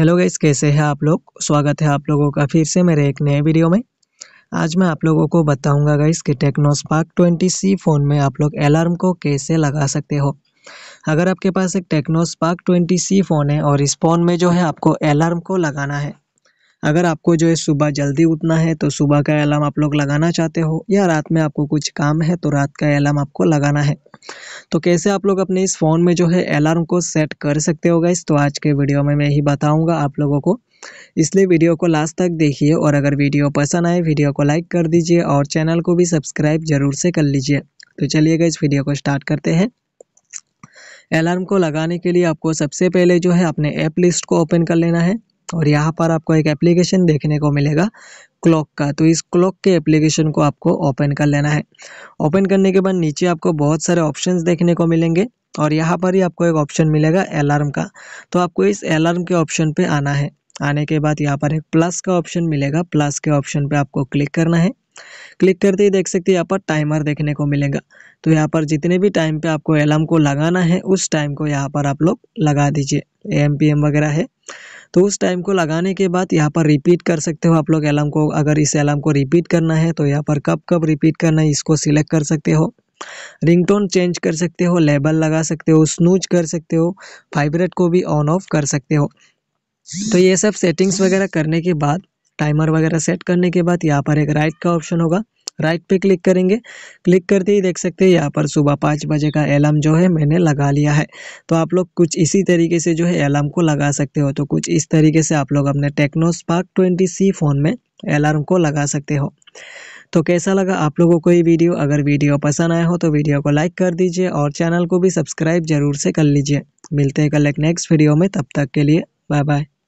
hello guys कैसे हैं आप लोग स्वागत है आप लोगों का फिर से मेरे एक नए वीडियो में आज मैं आप लोगों को बताऊंगा गाइस कि Tecno Spark twenty C phone में आप लोग अलार्म को कैसे लगा सकते हो अगर आपके पास एक Tecno Spark twenty C phone है और इस फ़ोन में जो है आपको अलार्म को लगाना है अगर आपको जो है सुबह जल्दी उठना है तो सुबह का अलार्म आप लोग लगाना चाहते हो या रात में आपको कुछ काम है तो रात का अलार्म आपको लगाना है तो कैसे आप लोग अपने इस फ़ोन में जो है अलार्म को सेट कर सकते हो गाइस तो आज के वीडियो में मैं ही बताऊँगा आप लोगों को इसलिए वीडियो को लास्ट तक देखिए और अगर वीडियो पसंद आए वीडियो को लाइक कर दीजिए और चैनल को भी सब्सक्राइब जरूर से कर लीजिए तो चलिएगा इस वीडियो को स्टार्ट करते हैं अलार्म को लगाने के लिए आपको सबसे पहले जो है अपने ऐप लिस्ट को ओपन कर लेना है और यहाँ पर आपको एक एप्लीकेशन देखने को मिलेगा क्लॉक का तो इस क्लॉक के एप्लीकेशन को आपको ओपन कर लेना है ओपन करने के बाद नीचे आपको बहुत सारे ऑप्शंस देखने को मिलेंगे और यहाँ पर ही आपको एक ऑप्शन मिलेगा अलार्म का तो आपको इस अलार्म के ऑप्शन पे आना है आने के बाद यहाँ पर एक प्लस का ऑप्शन मिलेगा प्लस के ऑप्शन पे आपको क्लिक करना है क्लिक करते ही देख सकते हैं यहाँ पर टाइमर देखने को मिलेगा तो यहाँ पर जितने भी टाइम पे आपको अलार्म को लगाना है उस टाइम को यहाँ पर आप लोग लगा दीजिए एम पी एम वगैरह है तो उस टाइम को लगाने के बाद यहाँ पर रिपीट कर सकते हो आप लोग अलार्म को अगर इस अलार्म को रिपीट करना है तो यहाँ पर कब कब रिपीट करना है इसको सिलेक्ट कर सकते हो रिंगटोन चेंज कर सकते हो लेबल लगा सकते हो स्नूज कर सकते हो फाइब्रेट को भी ऑन ऑफ कर सकते हो तो ये सब सेटिंग्स वगैरह करने के बाद टाइमर वगैरह सेट करने के बाद यहाँ पर एक राइट का ऑप्शन होगा राइट पे क्लिक करेंगे क्लिक करते ही देख सकते हैं यहाँ पर सुबह पाँच बजे का अलार्म जो है मैंने लगा लिया है तो आप लोग कुछ इसी तरीके से जो है अलार्म को लगा सकते हो तो कुछ इस तरीके से आप लोग अपने Tecno Spark twenty C phone में अलार्म को लगा सकते हो तो कैसा लगा आप लोगों को ये वीडियो अगर वीडियो पसंद आया हो तो वीडियो को लाइक कर दीजिए और चैनल को भी सब्सक्राइब जरूर से कर लीजिए मिलते हैं कल एक नेक्स्ट वीडियो में तब तक के लिए बाय बाय